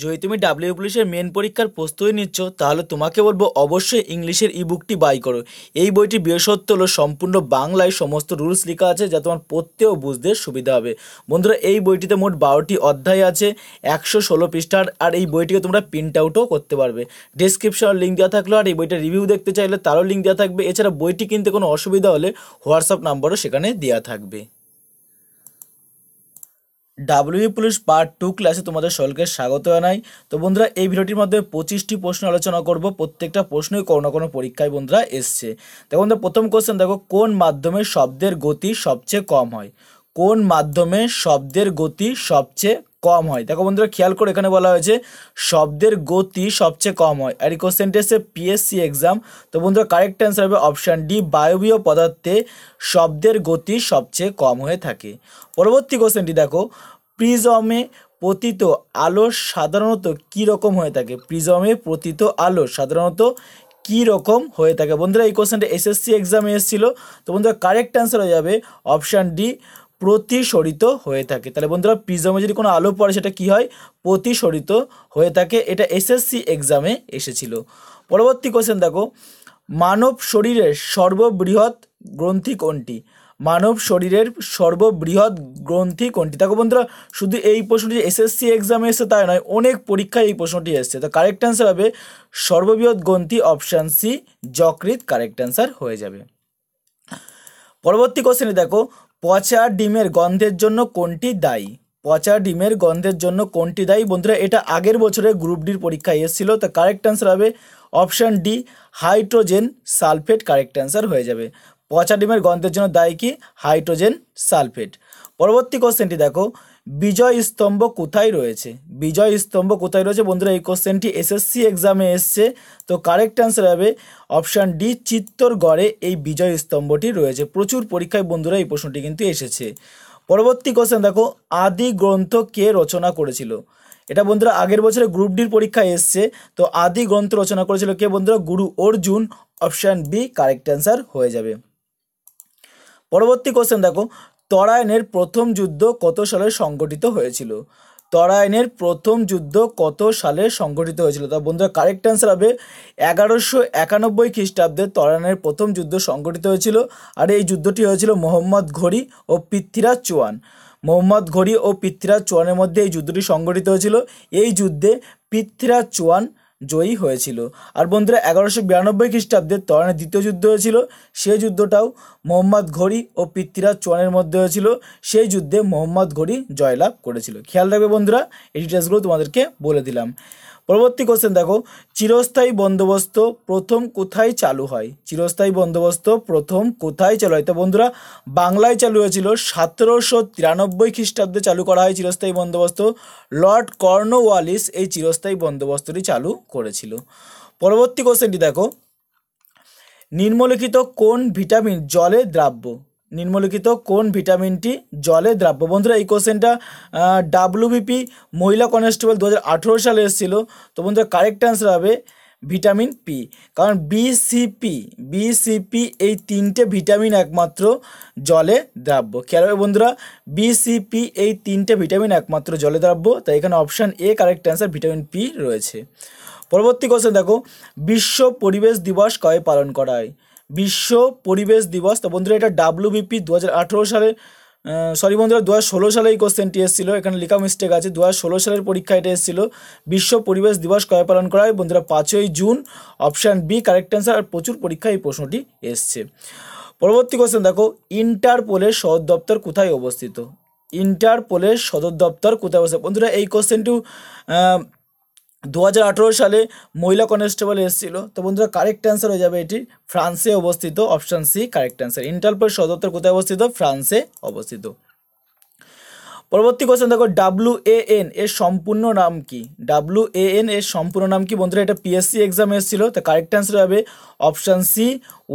যদি তুমি ডাব্লিউ পুলিশের মেন পরীক্ষার প্রস্তুতি নিচ্ছ তাহলে তোমাকে বলবো অবশ্যই ইংলিশের ই বুকটি বাই করো এই বইটি বৃহস্পত্য হলো সম্পূর্ণ বাংলায় সমস্ত রুলস লেখা আছে যা তোমার পড়তেও বুঝতে সুবিধা হবে বন্ধুরা এই বইটিতে মোট বারোটি অধ্যায় আছে একশো ষোলো পৃষ্ঠার আর এই বইটিকে তোমরা প্রিন্ট আউটও করতে পারবে ডিসক্রিপশনের লিঙ্ক দেওয়া থাকলো আর এই বইটা রিভিউ দেখতে চাইলে তারও লিঙ্ক দেওয়া থাকবে এছাড়া বইটি কিনতে কোনো অসুবিধা হলে হোয়াটসঅ্যাপ নাম্বারও সেখানে দেওয়া থাকবে ডাব্লিউ পুলিশ পার্ট টু ক্লাসে তোমাদের সকলকে স্বাগত জানাই তো বন্ধুরা এই ভিডিওটির মাধ্যমে পঁচিশটি প্রশ্ন আলোচনা করব প্রত্যেকটা প্রশ্নই কোনো না কোনো পরীক্ষায় বন্ধুরা এসছে দেখো বন্ধুরা প্রথম কোশ্চেন দেখো কোন মাধ্যমে শব্দের গতি সবচেয়ে কম হয় কোন মাধ্যমে শব্দের গতি সবচেয়ে কম হয় দেখো বন্ধুরা খেয়াল করে এখানে বলা হয়েছে শব্দের গতি সবচেয়ে কম হয় আর এই কোশ্চেনটি এসে পিএসসি এক্সাম তো বন্ধুরা কারেক্ট অ্যান্সার হবে অপশান ডি বায়বীয় পদার্থে শব্দের গতি সবচেয়ে কম হয়ে থাকে পরবর্তী কোশ্চেনটি দেখো প্রিজমে পতিত আলো সাধারণত কী রকম হয়ে থাকে প্রিজমে পতিত আলো সাধারণত কী রকম হয়ে থাকে বন্ধুরা এই কোশ্চেনটা এসএসসি এক্সামে এসেছিলো তো বন্ধুরা কারেক্ট অ্যান্সার হয়ে যাবে অপশান ডি প্রতিসরিত হয়ে থাকে তাহলে বন্ধুরা প্রিজমে যদি কোনো আলো পড়ে সেটা কি হয় প্রতিসরিত হয়ে থাকে এটা এসএসসি এক্সামে এসেছিল পরবর্তী কোশ্চেন দেখো মানব শরীরের সর্ববৃহৎ গ্রন্থি কোনটি মানব শরীরের সর্ববৃহৎ গ্রন্থি কোনটি দেখো বন্ধুরা শুধু এই প্রশ্নটি এসএসসি এক্সামে এসে তাই নয় অনেক পরীক্ষায় এই প্রশ্নটি এসছে তো কারেক্ট অ্যান্সার হবে সর্ববৃহৎ গ্রন্থি অপশান সি যকৃত কারেক্ট অ্যান্সার হয়ে যাবে পরবর্তী কোশ্চেনে দেখো পচা ডিমের গন্ধের জন্য কোনটি দায়ী পচা ডিমের গন্ধের জন্য কোনটি দায়ী বন্ধুরা এটা আগের বছরে গ্রুপ ডির পরীক্ষায় এসেছিল তো কারেক্ট অ্যান্সার হবে option D hydrogen sulphate correct answer হয়ে যাবে পচা ডিমের গন্ধের জন্য দায়ী কি হাইড্রোজেন সালফেট পরবর্তী কোশ্চেনটি দেখো বিজয় স্তম্ভ কোথায় রয়েছে বিজয় স্তম্ভ কোথায় রয়েছে বন্ধুরা এই কোশ্চেনটি এসএসসি এক্সামে এসছে তো কারেক্ট অ্যান্সার হবে অপশান ডি চিত্তরগড়ে এই বিজয় স্তম্ভটি রয়েছে প্রচুর পরীক্ষায় বন্ধুরা এই প্রশ্নটি কিন্তু এসেছে পরবর্তী কোশ্চেন দেখো আদি গ্রন্থ কে রচনা করেছিল এটা বন্ধুরা আগের বছরে গ্রুপ ডির পরীক্ষায় এসছে তো আদি গ্রন্থ রচনা করেছিল কে বন্ধুরা Guru Arjun option B correct answer হয়ে যাবে পরবর্তী কোশ্চেন দেখো তরায়নের প্রথম যুদ্ধ কত সালে সংগঠিত হয়েছিল তরায়নের প্রথম যুদ্ধ কত সালে সংগঠিত হয়েছিল তা বন্ধুরা কারেক্ট অ্যান্সার হবে এগারোশো একানব্বই খ্রিস্টাব্দে তরায়নের প্রথম যুদ্ধ সংগঠিত হয়েছিল আর এই যুদ্ধটি হয়েছিল মোহাম্মদ ঘড়ি ও পৃথ্বীরাজ চৌহান মোহাম্মদ ঘড়ি ও পৃথ্বীরাজ চৌহানের মধ্যে এই যুদ্ধটি সংগঠিত হয়েছিল এই যুদ্ধে পৃথ্বীরাজ চৌহান জয়ী হয়েছিল আর বন্ধুরা এগারোশো বিরানব্বই খ্রিস্টাব্দে তরানের দ্বিতীয় যুদ্ধ হয়েছিল সেই যুদ্ধটাও মোহাম্মদ ঘড়ি ও পৃথ্বীরাজ চৌহানের মধ্যে হয়েছিল সেই যুদ্ধে মোহাম্মদ ঘড়ি জয়লাভ করেছিল খেয়াল রাখবে বন্ধুরা এই ডিটেলসগুলো তোমাদেরকে বলে দিলাম পরবর্তী কোশ্চেন দেখো চিরস্থায়ী বন্দোবস্ত প্রথম কোথায় চালু হয় চিরস্থায়ী বন্দোবস্ত প্রথম কোথায় চালু হয় তো বন্ধুরা বাংলায় চালু হয়েছিল সতেরোশো তিরানব্বই খ্রিস্টাব্দে চালু করা হয় চিরস্থায়ী বন্দোবস্ত লর্ড কর্নওয়ালিস এই চিরস্থায়ী বন্দোবস্তটি চালু করেছিল পরবর্তী কোশ্চেনটি দেখো নিম্নলিখিত কোন ভিটামিন জলে দ্রাব্য নিম্নলিখিত কোন ভিটামিনটি জলে দ্রাব্য বন্ধুরা এই কোশ্চেনটা ডাব্লিউবিপি মহিলা কনস্টেবল দু সালে এসেছিলো তো বন্ধুরা কারেক্ট অ্যান্সার হবে ভিটামিন পি কারণ বিসিপি বিসিপি এই তিনটে ভিটামিন একমাত্র জলে দ্রাব্য খেয়াল হবে বন্ধুরা বিসিপি এই তিনটে ভিটামিন একমাত্র জলে দ্রাব্য তাই এখানে option A correct answer vitamin P রয়েছে পরবর্তী কোশ্চেন দেখো বিশ্ব পরিবেশ দিবস কয়ে পালন করা হয় বিশ্ব পরিবেশ দিবস তো বন্ধুরা এটা ডাব্লিউবিপি দু হাজার আঠেরো সালে সরি বন্ধুরা দু হাজার ষোলো সালে এই কোশ্চেনটি এসেছিল এখানে লেখা মিস্টেক আছে দু হাজার ষোলো সালের পরীক্ষা এটা এসেছিল বিশ্ব পরিবেশ দিবস কবে পালন করা হয় বন্ধুরা পাঁচই জুন অপশান বি কারেক্ট অ্যান্সার আর প্রচুর পরীক্ষা এই প্রশ্নটি এসছে পরবর্তী কোশ্চেন দেখো ইন্টারপোলের সদর দপ্তর কোথায় অবস্থিত ইন্টারপোলের সদর দপ্তর কোথায় অবস্থিত বন্ধুরা এই কোশ্চেনটিও দু সালে মহিলা কনস্টেবল এসেছিলো তো বন্ধুরা কারেক্ট অ্যান্সার হয়ে যাবে এটি ফ্রান্সে অবস্থিত option C correct answer Interpol সদত্তর কোথায় অবস্থিত ফ্রান্সে অবস্থিত পরবর্তী কোশ্চেন দেখো ডাব্লু এন এর সম্পূর্ণ নাম কি ডাব্লু এন এর সম্পূর্ণ নাম কি বন্ধুরা এটা পিএসসি এক্সাম এসেছিল তো কারেক্ট অ্যান্সার হবে option C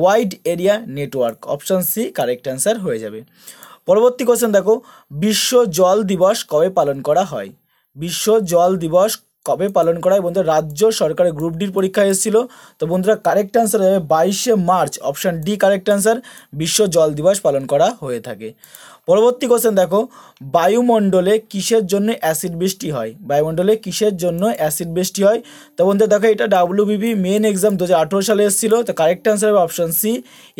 wide area network option C correct answer হয়ে যাবে পরবর্তী কোশ্চেন দেখো বিশ্ব জল দিবস কবে পালন করা হয় বিশ্ব জল দিবস কবে পালন করা হয় বন্ধুরা রাজ্য সরকারের গ্রুপ ডির পরীক্ষা এসেছিল তো বন্ধুরা কারেক্ট অ্যান্সার হবে বাইশে মার্চ অপশান ডি কারেক্ট অ্যান্সার বিশ্ব জল দিবস পালন করা হয়ে থাকে পরবর্তী কোশ্চেন দেখো বায়ুমণ্ডলে কিসের জন্য অ্যাসিড বৃষ্টি হয় বায়ুমণ্ডলে কিসের জন্য অ্যাসিড বৃষ্টি হয় তো বন্ধুরা দেখো এটা ডাব্লিউবিবি মেন এক্সাম দু সালে এসেছিল তো কারেক্ট অ্যান্সার হবে অপশান সি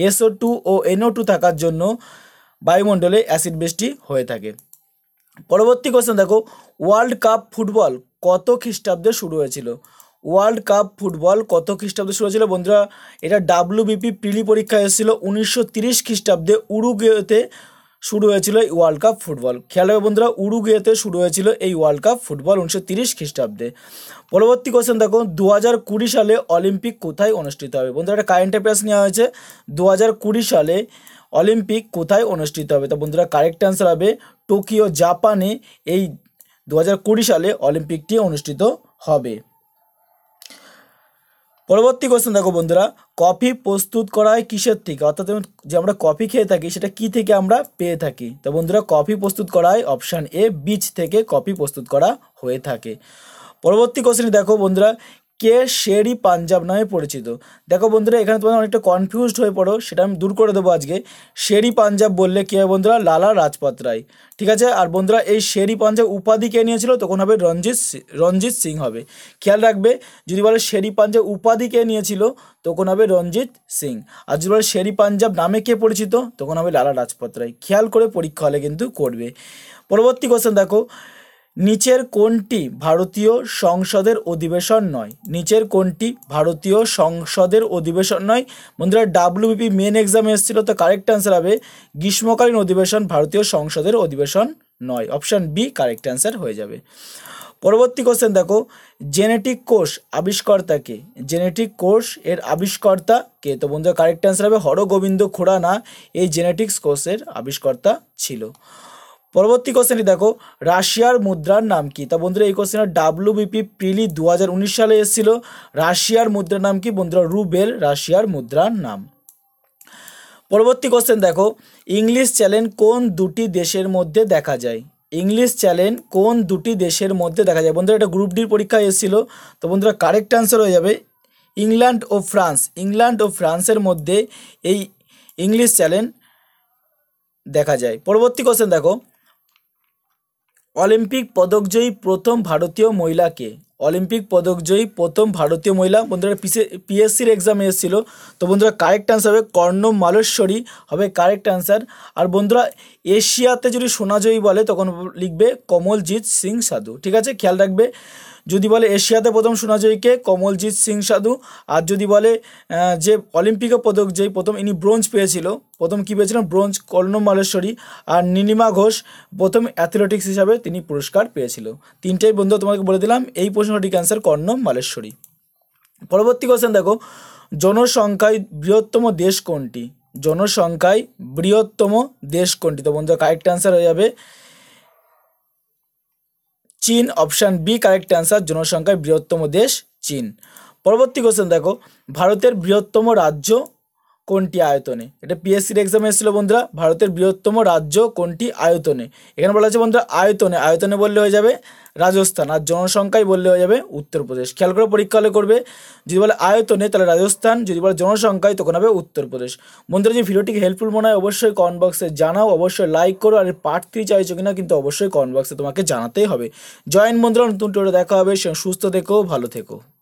এসও টু ও এনও টু থাকার জন্য বায়ুমণ্ডলে অ্যাসিড বৃষ্টি হয়ে থাকে পরবর্তী কোশ্চেন দেখো ওয়ার্ল্ড কাপ ফুটবল কত খ্রিস্টাব্দে শুরু হয়েছিল ওয়ার্ল্ড কাপ ফুটবল কত খ্রিস্টাব্দে শুরু হয়েছিল বন্ধুরা এটা ডাব্লিউবিপি প্রিলি পরীক্ষা এসেছিল উনিশশো তিরিশ খ্রিস্টাব্দে উরুগুয়েতে শুরু হয়েছিল এই ওয়ার্ল্ড কাপ ফুটবল খেয়াল হবে বন্ধুরা উরুগুয়েতে শুরু হয়েছিল এই ওয়ার্ল্ড কাপ ফুটবল উনিশশো তিরিশ খ্রিস্টাব্দে পরবর্তী কোশ্চেন দেখুন দু হাজার কুড়ি সালে অলিম্পিক কোথায় অনুষ্ঠিত হবে বন্ধুরা একটা কারেন্ট অ্যাফেয়ার্স নেওয়া হয়েছে দু হাজার কুড়ি সালে অলিম্পিক কোথায় অনুষ্ঠিত হবে তো বন্ধুরা কারেক্ট অ্যান্সার হবে টোকিও জাপানে এই দু সালে অলিম্পিকটি অনুষ্ঠিত হবে পরবর্তী কোশ্চেন দেখো বন্ধুরা কফি প্রস্তুত করা হয় কিসের থেকে অর্থাৎ যে আমরা কফি খেয়ে থাকি সেটা কি থেকে আমরা পেয়ে থাকি তো বন্ধুরা কফি প্রস্তুত করা হয় অপশান এ বীজ থেকে কফি প্রস্তুত করা হয়ে থাকে পরবর্তী কোশ্চেন দেখো বন্ধুরা কে শেরি পাঞ্জাব নামে পরিচিত দেখো বন্ধুরা এখানে তোমরা অনেকটা কনফিউজড হয়ে পড়ো সেটা আমি দূর করে দেবো আজকে শেরি পাঞ্জাব বললে কে বন্ধুরা লালা রাজপাত রায় ঠিক আছে আর বন্ধুরা এই শেরি পাঞ্জাব উপাধি কে নিয়েছিল তখন হবে রঞ্জিত রঞ্জিত সিং হবে খেয়াল রাখবে যদি বলে শেরি পাঞ্জাব উপাধি কে নিয়েছিল তখন হবে রঞ্জিত সিং আর যদি বলে শেরি পাঞ্জাব নামে কে পরিচিত তখন হবে লালা রাজপাত রায় খেয়াল করে পরীক্ষা হলে কিন্তু করবে পরবর্তী কোশ্চেন দেখো নিচের কোনটি ভারতীয় সংসদের অধিবেশন নয় নিচের কোনটি ভারতীয় সংসদের অধিবেশন নয় বন্ধুরা ডাব্লিউবিপি মেন এক্সামে এসেছিল তো কারেক্ট অ্যান্সার হবে গ্রীষ্মকালীন অধিবেশন ভারতীয় সংসদের অধিবেশন নয় অপশান বি কারেক্ট অ্যান্সার হয়ে যাবে পরবর্তী কোশ্চেন দেখো জেনেটিক কোষ আবিষ্কর্তা কে জেনেটিক কোষ এর আবিষ্কর্তা কে তো বন্ধুরা কারেক্ট অ্যান্সার হবে হরগোবিন্দ খোড়ানা এই জেনেটিক্স কোষের আবিষ্কর্তা ছিল পরবর্তী কোশ্চেনটি দেখো রাশিয়ার মুদ্রার নাম কি তা বন্ধুরা এই কোশ্চেনে ডাব্লিউবিপি প্রিলি দু সালে এসেছিল রাশিয়ার মুদ্রার নাম কি বন্ধুরা রুবেল রাশিয়ার মুদ্রার নাম পরবর্তী কোশ্চেন দেখো ইংলিশ চ্যানেল কোন দুটি দেশের মধ্যে দেখা যায় ইংলিশ চ্যানেল কোন দুটি দেশের মধ্যে দেখা যায় বন্ধুরা এটা গ্রুপ ডির পরীক্ষা এসেছিল তো বন্ধুরা কারেক্ট অ্যান্সার হয়ে যাবে ইংল্যান্ড ও ফ্রান্স ইংল্যান্ড ও ফ্রান্সের মধ্যে এই ইংলিশ চ্যানেল দেখা যায় পরবর্তী কোশ্চেন দেখো অলিম্পিক পদকজয়ী প্রথম ভারতীয় মহিলাকে অলিম্পিক পদকজয়ী প্রথম ভারতীয় মহিলা বন্ধুরা পিসে পিএসসির এক্সামে এসেছিল তো বন্ধুরা কারেক্ট অ্যান্সার হবে কর্ণ মালেশ্বরী হবে কারেক্ট অ্যান্সার আর বন্ধুরা এশিয়াতে যদি সোনাজয়ী বলে তখন লিখবে কমলজিৎ সিং সাধু ঠিক আছে খেয়াল রাখবে যদি বলে এশিয়াতে প্রথম সোনাজয়ীকে কমলজিৎ সিং সাধু আর যদি বলে যে অলিম্পিকে পদক যেই প্রথম ইনি ব্রোঞ্জ পেয়েছিল প্রথম কী পেয়েছিলেন ব্রোঞ্জ কর্ণ মালেশ্বরী আর নীলিমা ঘোষ প্রথম অ্যাথলেটিক্স হিসাবে তিনি পুরস্কার পেয়েছিল তিনটেই বন্ধু তোমাকে বলে দিলাম এই সঠিক অ্যান্সার কর্ণম মালেশ্বরী পরবর্তী কোশ্চেন দেখো জনসংখ্যায় বৃহত্তম দেশ কোনটি জনসংখ্যায় বৃহত্তম দেশ কোনটি তো বন্ধুরা কারেক্ট অ্যান্সার হয়ে যাবে চীন অপশান বি কারেক্ট অ্যান্সার জনসংখ্যায় বৃহত্তম দেশ চীন পরবর্তী কোশ্চেন দেখো ভারতের বৃহত্তম রাজ্য কোনটি আয়তনে এটা পিএসসির এক্সাম এসেছিলো বন্ধুরা ভারতের বৃহত্তম রাজ্য কোনটি আয়তনে এখানে বলা হচ্ছে বন্ধুরা আয়তনে আয়তনে বললে হয়ে যাবে রাজস্থান আর জনসংখ্যায় বললে হয়ে যাবে উত্তরপ্রদেশ খেয়াল করে পরীক্ষা হলে করবে যদি বলে আয়তনে তাহলে রাজস্থান যদি বলে জনসংখ্যায় তখন হবে উত্তরপ্রদেশ বন্ধুরা যদি ভিডিওটিকে হেল্পফুল মনে হয় অবশ্যই কমেন্ট বক্সে জানাও অবশ্যই লাইক করো আর পার্ট থ্রি চাইছো কিনা কিন্তু অবশ্যই কমেন্ট বক্সে তোমাকে জানাতেই হবে জয়েন বন্ধুরা নতুন টোটো দেখা হবে সুস্থ থেকো ভালো থেকো